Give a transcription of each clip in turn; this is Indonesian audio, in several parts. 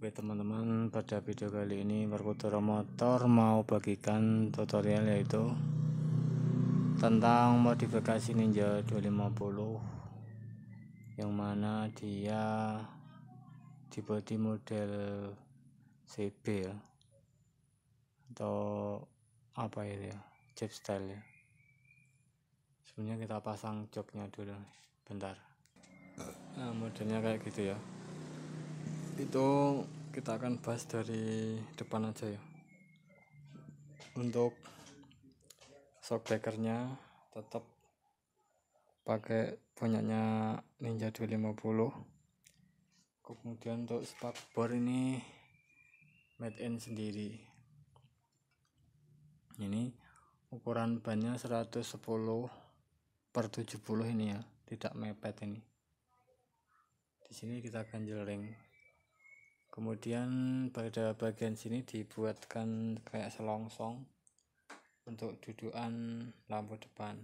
Oke teman-teman pada video kali ini berkutur Motor mau bagikan tutorial yaitu tentang modifikasi Ninja 250 yang mana dia di model CB ya atau apa itu ya jeep style ya sebenarnya kita pasang joknya dulu bentar nah, modelnya kayak gitu ya itu kita akan bahas dari depan aja ya untuk shockbreakernya tetap pakai punyanya Ninja 250 kemudian untuk spakbor ini made in sendiri ini ukuran bannya 110 per 70 ini ya tidak mepet ini di sini kita ganjel ring kemudian pada bagian sini dibuatkan kayak selongsong untuk dudukan lampu depan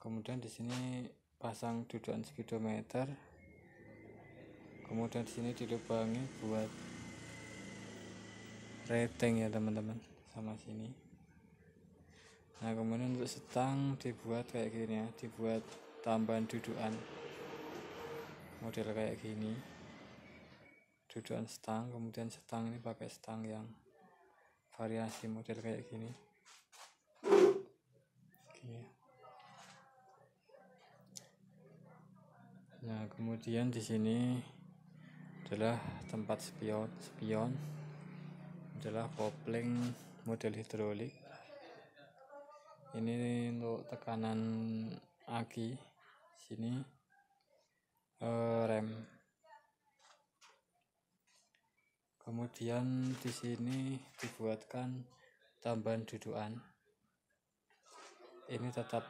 kemudian di sini pasang dudukan speedometer kemudian di sini dilubangi buat rating ya teman-teman sama sini nah kemudian untuk setang dibuat kayak gini ya dibuat tambahan dudukan model kayak gini dudukan stang kemudian stang ini pakai stang yang variasi model kayak gini nah kemudian di sini adalah tempat spion spion adalah kopling model hidrolik ini untuk tekanan aki sini uh, rem kemudian di sini dibuatkan tambahan dudukan ini tetap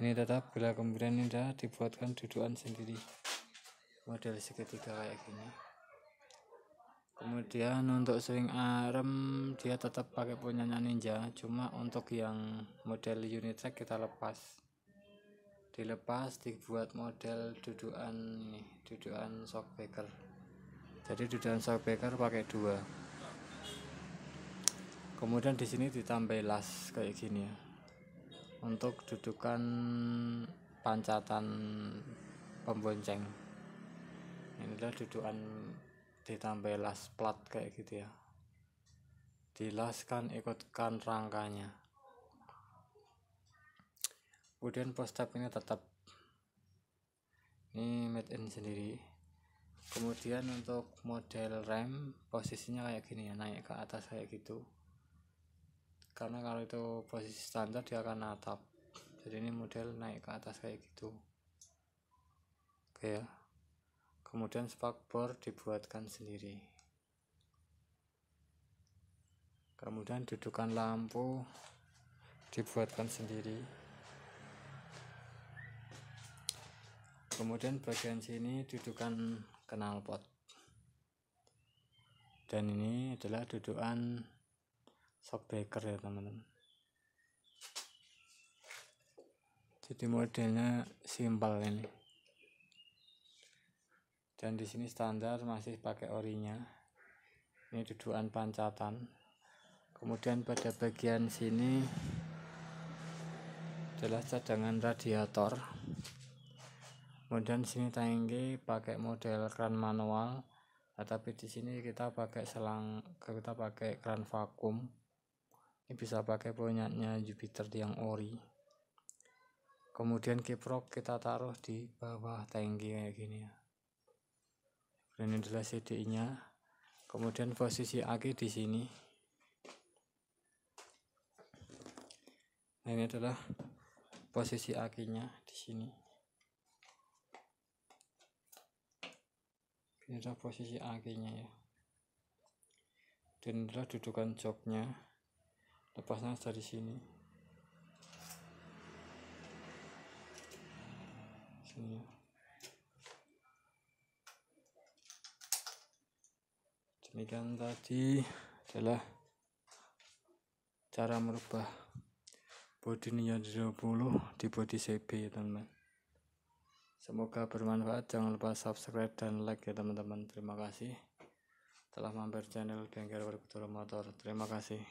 ini tetap bila kemudian ini dah dibuatkan dudukan sendiri model segitiga kayak gini kemudian untuk swing arm dia tetap pakai punya ninja cuma untuk yang model unit kita lepas dilepas dibuat model dudukan nih dudukan shockbreaker jadi dudukan shockbreaker pakai dua kemudian di sini ditambah las kayak gini ya untuk dudukan pancatan pembonceng ini adalah dudukan ditambah las plat kayak gitu ya dilaskan ikutkan rangkanya kemudian post ini tetap ini made in sendiri kemudian untuk model rem posisinya kayak gini ya naik ke atas kayak gitu karena kalau itu posisi standar dia akan atap jadi ini model naik ke atas kayak gitu oke ya kemudian spakbor dibuatkan sendiri kemudian dudukan lampu dibuatkan sendiri kemudian bagian sini dudukan knalpot dan ini adalah dudukan shockbreaker ya teman-teman jadi modelnya simpel ini dan di sini standar masih pakai orinya ini dudukan pancatan kemudian pada bagian sini adalah cadangan radiator kemudian di sini tangki pakai model kran manual tetapi nah, di sini kita pakai selang kita pakai kran vakum ini bisa pakai punyanya Jupiter yang ori kemudian kiprok kita taruh di bawah tangki kayak gini ya ini adalah cd nya kemudian posisi aki di sini nah ini adalah posisi akinya di sini inilah posisi akinya ya dan inilah dudukan joknya lepasnya dari sini sini ya. demikian tadi adalah cara merubah body Ninja 20 di body CB ya teman-teman Semoga bermanfaat. Jangan lupa subscribe dan like ya teman-teman. Terima kasih telah mampir channel Bengkel Berkutur Motor. Terima kasih.